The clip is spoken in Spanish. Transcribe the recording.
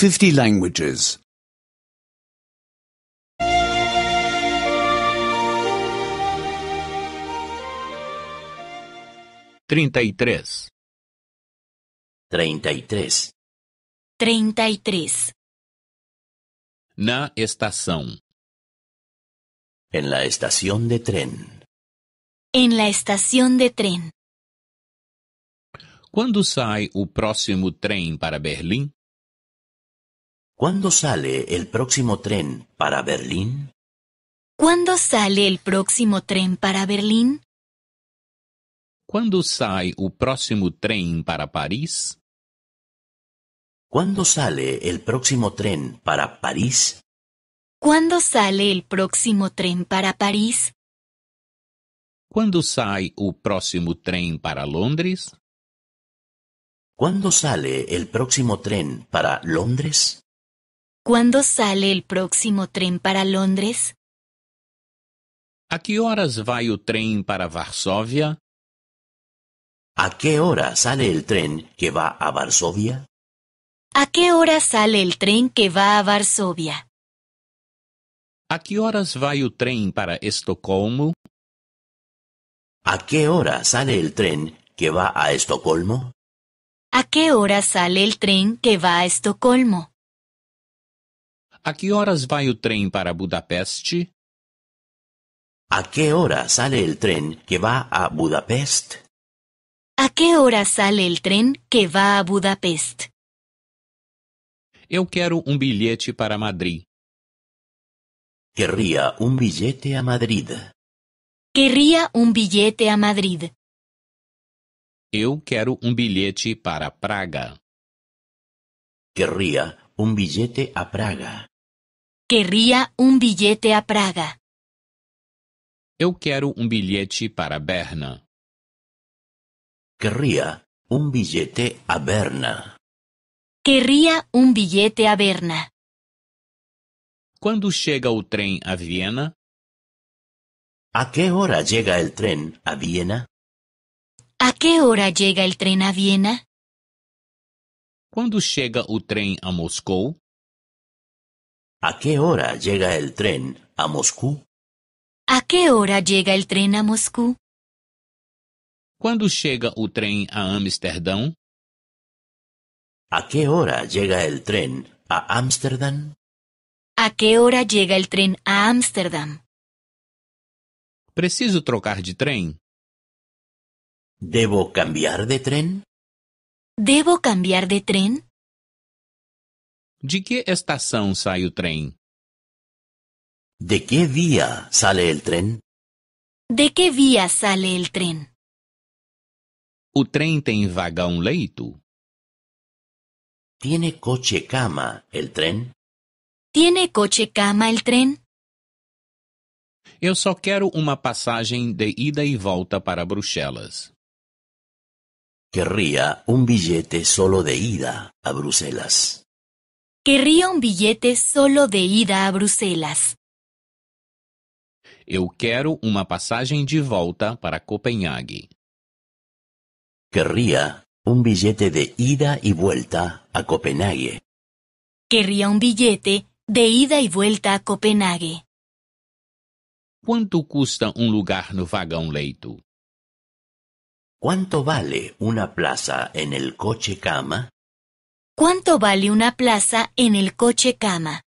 50 languages. 33. 33. três. Na estação. En la estación de tren. En la estación de tren. Quando sai o próximo trem para Berlim? ¿Cuándo sale el próximo tren para Berlín? ¿Cuándo sale el próximo tren para Berlín? ¿Cuándo sai el próximo tren para París? ¿Cuándo sale el próximo tren para París? ¿Cuándo sale el próximo tren para París? ¿Cuándo sai el próximo tren para Londres? ¿Cuándo sale el próximo tren para Londres? ¿Cuándo sale el próximo tren para Londres? ¿A qué horas va el tren para Varsovia? ¿A qué hora sale el tren que va a Varsovia? ¿A qué hora sale el tren que va a Varsovia? ¿A qué horas va el tren para Estocolmo? ¿A qué hora sale el tren que va a Estocolmo? ¿A qué hora sale el tren que va a Estocolmo? A que horas vai o trem para Budapeste? ¿A que hora sale el tren que va a Budapest? ¿A que hora sale el tren que va a Budapest? Eu quero um bilhete para Madrid. Querría um bilhete a Madrid. Querría um bilhete a Madrid. Eu quero um bilhete para Praga. Querría um bilhete a Praga. Querria um bilhete a Praga. Eu quero um bilhete para Berna. Querria um bilhete a Berna. Querria um bilhete a Berna. Quando chega o trem a Viena? A que hora chega o trem a Viena? A que hora chega o trem a Viena? Quando chega o trem a Moscou? ¿A qué hora llega el tren a Moscú? ¿A qué hora llega el tren a Moscú? ¿Cuándo llega el tren a Ámsterdam? ¿A qué hora llega el tren a Ámsterdam? ¿A qué hora llega el tren a Ámsterdam? Preciso trocar de tren. ¿Debo cambiar de tren? ¿Debo cambiar de tren? De que estação sai o trem? De que via sale el tren? De que via sale el tren? O trem tem vagão leito? Tiene coche cama el tren? Tiene coche cama el tren? Eu só quero uma passagem de ida e volta para Bruxelas. Queria um bilhete solo de ida a Bruxelas. Querría un billete solo de ida a Bruselas. Eu quero uma passagem de volta para Copenhague. Querría un billete de ida y vuelta a Copenhague. Querría un billete de ida y vuelta a Copenhague. ¿Cuánto cuesta un um lugar no vagón leito? ¿Cuánto vale una plaza en el coche cama? ¿Cuánto vale una plaza en el coche cama?